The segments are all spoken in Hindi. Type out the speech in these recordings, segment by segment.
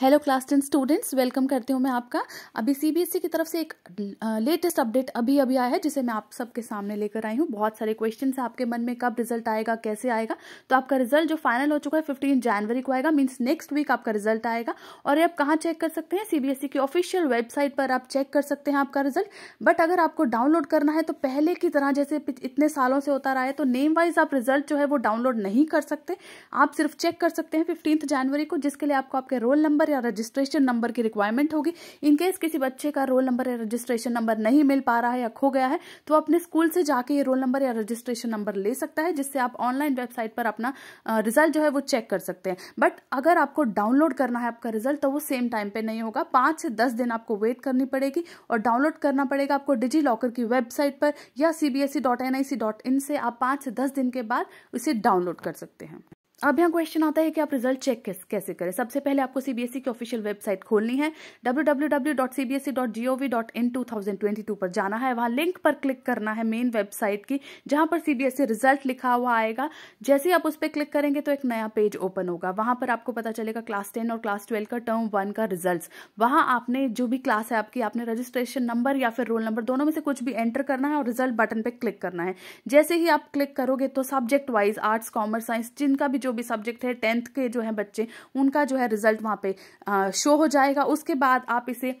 hello class ten students welcome करती हूँ मैं आपका अभी सीबीएसई e की तरफ से एक लेटेस्ट अपडेट अभी अभी आया है जिसे मैं आप सबके सामने लेकर आई हूँ बहुत सारे क्वेश्चन आपके मन में कब रिजल्ट आएगा कैसे आएगा तो आपका रिजल्ट जो फाइनल हो चुका है फिफ्टीन जनवरी को आएगा मीन्स नेक्स्ट वीक आपका रिजल्ट आएगा और ये आप कहाँ चेक कर सकते हैं सीबीएसई e की ऑफिशियल वेबसाइट पर आप चेक कर सकते हैं आपका रिजल्ट बट अगर आपको डाउनलोड करना है तो पहले की तरह जैसे इतने सालों से होता रहा है तो नेम वाइज आप रिजल्ट जो है वो डाउनलोड नहीं कर सकते आप सिर्फ चेक कर सकते हैं फिफ्टींथ जनवरी को जिसके लिए आपको आपके रोल नंबर नंबर या रजिस्ट्रेशन नंबर की रिक्वायरमेंट होगी इनकेस किसी बच्चे का रोल नंबर या रजिस्ट्रेशन नंबर नहीं मिल पा रहा है या खो गया है तो अपने स्कूल से जाके ये रोल नंबर या रजिस्ट्रेशन नंबर ले सकता है जिससे आप ऑनलाइन वेबसाइट पर अपना रिजल्ट जो है वो चेक कर सकते हैं बट अगर आपको डाउनलोड करना है आपका रिजल्ट तो वो सेम टाइम पे नहीं होगा पांच से दस दिन आपको वेट करनी पड़ेगी और डाउनलोड करना पड़ेगा आपको डिजी लॉकर की वेबसाइट पर या CBSE dot N I C dot in से आप पांच से दस दिन के बाद उसे डाउनलोड कर सकते हैं अब यहाँ क्वेश्चन आता है कि आप रिजल्ट चेक कैसे करें सबसे पहले आपको सीबीएसई e की ऑफिशियल वेबसाइट खोलनी है www.cbse.gov.in 2022 पर जाना है वहाँ लिंक पर क्लिक करना है मेन वेबसाइट की जहाँ पर सीबीएसई रिजल्ट e लिखा हुआ आएगा जैसे ही आप उस पर क्लिक करेंगे तो एक नया पेज ओपन होगा वहाँ पर आपको पता चलेगा क्लास टेन और क्लास ट्वेल्व का टर्म वन का रिजल्ट वहाँ आपने जो भी क्लास है आपकी आपने रजिस्ट्रेशन नंबर या फिर रोल नंबर दोनों में से कुछ भी एंटर करना है और रिजल्ट बटन पर क्लिक करना है जैसे ही आप क्लिक करोगे तो subject wise arts commerce science जिनका भी जो भी सब्जेक्ट है टेंथ के जो है बच्चे उनका जो है रिजल्ट वहाँ पे शो हो जाएगा उसके बाद आप इसे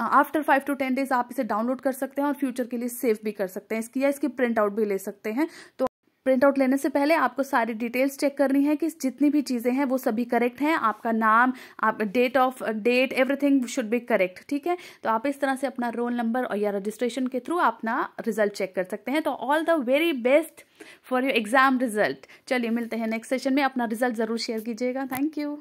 after five to ten days आप इसे डाउनलोड कर सकते हैं और फ्यूचर के लिए सेव भी कर सकते हैं इसकी या इसकी प्रिंट आउट भी ले सकते हैं तो प्रिंट आउट लेने से पहले आपको सारी डिटेल्स चेक करनी है कि जितनी भी चीज़ें हैं वो सभी करेक्ट हैं आपका नाम आप date of date everything should be correct ठीक है तो आप इस तरह से अपना रोल नंबर और या रजिस्ट्रेशन के थ्रू अपना रिजल्ट चेक कर सकते हैं तो all the very best for your exam result चलिए मिलते हैं नेक्स्ट सेशन में अपना रिजल्ट ज़रूर शेयर कीजिएगा थैंक यू